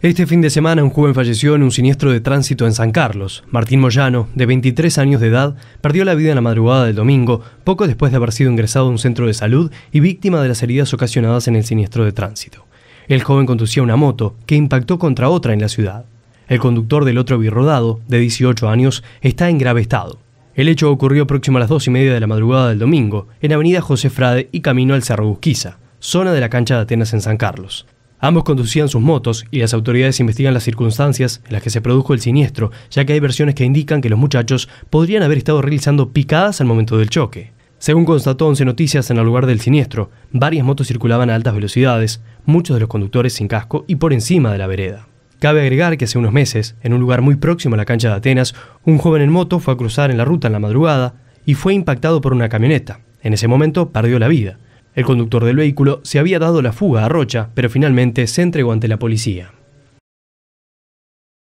Este fin de semana un joven falleció en un siniestro de tránsito en San Carlos. Martín Moyano, de 23 años de edad, perdió la vida en la madrugada del domingo, poco después de haber sido ingresado a un centro de salud y víctima de las heridas ocasionadas en el siniestro de tránsito. El joven conducía una moto que impactó contra otra en la ciudad. El conductor del otro birrodado, de 18 años, está en grave estado. El hecho ocurrió próximo a las 2 y media de la madrugada del domingo, en Avenida José Frade y camino al Cerro Busquiza, zona de la cancha de Atenas en San Carlos. Ambos conducían sus motos y las autoridades investigan las circunstancias en las que se produjo el siniestro, ya que hay versiones que indican que los muchachos podrían haber estado realizando picadas al momento del choque. Según constató 11 Noticias en el lugar del siniestro, varias motos circulaban a altas velocidades, muchos de los conductores sin casco y por encima de la vereda. Cabe agregar que hace unos meses, en un lugar muy próximo a la cancha de Atenas, un joven en moto fue a cruzar en la ruta en la madrugada y fue impactado por una camioneta. En ese momento perdió la vida. El conductor del vehículo se había dado la fuga a Rocha, pero finalmente se entregó ante la policía.